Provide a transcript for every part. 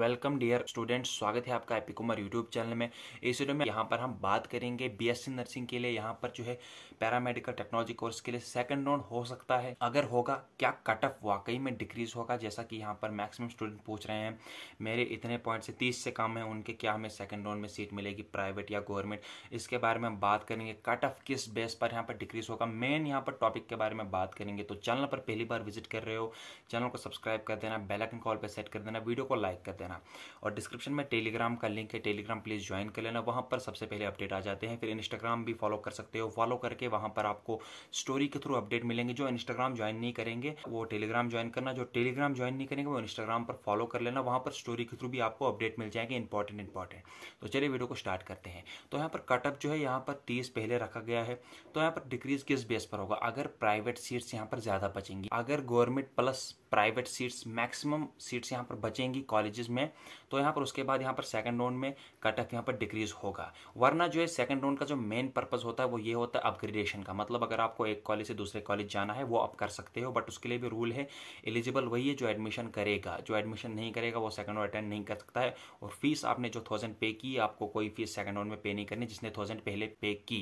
welcome dear students स्वागत है आपका एपी कुमार यूट्यूब चैनल में इस वीडियो में यहाँ पर हम बात करेंगे बीएससी नर्सिंग के लिए यहाँ पर जो है पैरामेडिकल टेक्नोलॉजी कोर्स के लिए सेकंड राउंड हो सकता है अगर होगा क्या कट ऑफ वाकई में डिक्रीज होगा जैसा कि यहाँ पर मैक्सिमम स्टूडेंट पूछ रहे हैं मेरे इतने पॉइंट से तीस से कम है उनके क्या हमें सेकेंड राउंड में सीट मिलेगी प्राइवेट या गवर्नमेंट इसके बारे में हम बात करेंगे कट ऑफ किस बेस पर यहाँ पर डिक्रीज होगा मेन यहाँ पर टॉपिक के बारे में बात करेंगे तो चैनल पर पहली बार विजिट कर रहे हो चैनल को सब्सक्राइब कर देना बेलकन कॉल पर सेट कर देना वीडियो को लाइक कर देना करना और डिस्क्रिप्शन में टेलीग्राम का लिंक है टेलीग्राम प्लीज़ ज्वाइन कर लेना वहाँ पर सबसे पहले अपडेट आ जाते हैं फिर इंस्टाग्राम भी फॉलो कर सकते हो फॉलो करके वहाँ पर आपको स्टोरी के थ्रू अपडेट मिलेंगे जो इंस्टाग्राम ज्वाइन नहीं करेंगे वो टेलीग्राम ज्वाइन करना जो टेलीग्राम ज्वाइन नहीं करेंगे वो इंस्टाग्राम पर फॉलो कर लेना वहाँ पर स्टोरी के थ्रू भी आपको अपडेट मिल जाएंगे इंपॉर्टेंट इंपॉर्टेंट तो चलिए वीडियो को स्टार्ट करते हैं तो यहाँ पर कटअप जो है यहाँ पर तीस पहले रखा गया है तो यहाँ पर डिक्रीज किस बेस पर होगा अगर प्राइवेट सीट्स यहाँ पर ज़्यादा बचेंगी अगर government plus private seats maximum seats यहाँ पर बचेंगी कॉलेजेस में में तो यहाँ पर उसके बाद यहाँ पर सेकंड राउंड में कट ऑफ यहाँ पर डिक्रीज होगा वरना जो है सेकंड राउंड का जो मेन पर्पज़ होता है वो ये होता है अपग्रेडेशन का मतलब अगर आपको एक कॉलेज से दूसरे कॉलेज जाना है वो आप कर सकते हो बट उसके लिए भी रूल है एलिजिबल वही है जो एडमिशन करेगा जो एडमिशन नहीं करेगा वो सेकंड राउंड अटेंड नहीं कर सकता है और फीस आपने जो थाउजेंड पे की आपको कोई फीस सेकंड राउंड में पे नहीं करनी जिसने थाउजेंड पहले पे की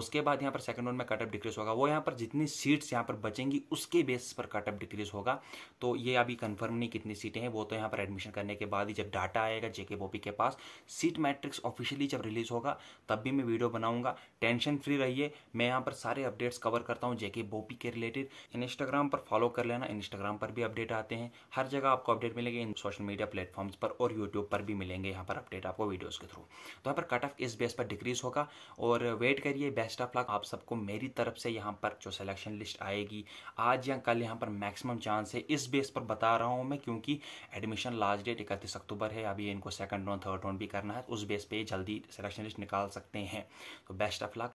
उसके बाद यहाँ पर सेकंड राउंड में कटअप डिक्रीज होगा वो यहाँ पर जितनी सीट्स यहाँ पर बचेंगी उसके बेसिस पर कटअप डिक्रीज होगा तो ये अभी कन्फर्म नहीं कितनी सीटें हैं वो तो यहाँ पर एडमिशन करने करने के बाद ही जब डाटा आएगा जेके बॉबी के पास सीट मैट्रिक्स ऑफिशियली जब रिलीज़ होगा तब भी मैं वीडियो बनाऊंगा टेंशन फ्री रहिए मैं यहाँ पर सारे अपडेट्स कवर करता हूँ जेके बॉबी के रिलेटेड इंस्टाग्राम पर फॉलो कर लेना इंस्टाग्राम पर भी अपडेट आते हैं हर जगह आपको अपडेट मिलेंगे इन सोशल मीडिया प्लेटफॉर्म्स पर और यूट्यूब पर भी मिलेंगे यहाँ पर अपडेट आपको वीडियोज़ के थ्रू तो यहाँ पर कट ऑफ इस बेस पर डिक्रीज़ होगा और वेट करिए बेस्ट ऑफ लक आप सबको मेरी तरफ से यहाँ पर जो सिलेक्शन लिस्ट आएगी आज या कल यहाँ पर मैक्सिमम चांस है इस बेस पर बता रहा हूँ मैं क्योंकि एडमिशन लास्ट डेट डेट इकतीस अक्टूबर है अभी इनको सेकंड राउंड थर्ड राउंड भी करना है उस बेस पे जल्दी सिलेक्शन लिस्ट निकाल सकते हैं तो बेस्ट ऑफ लक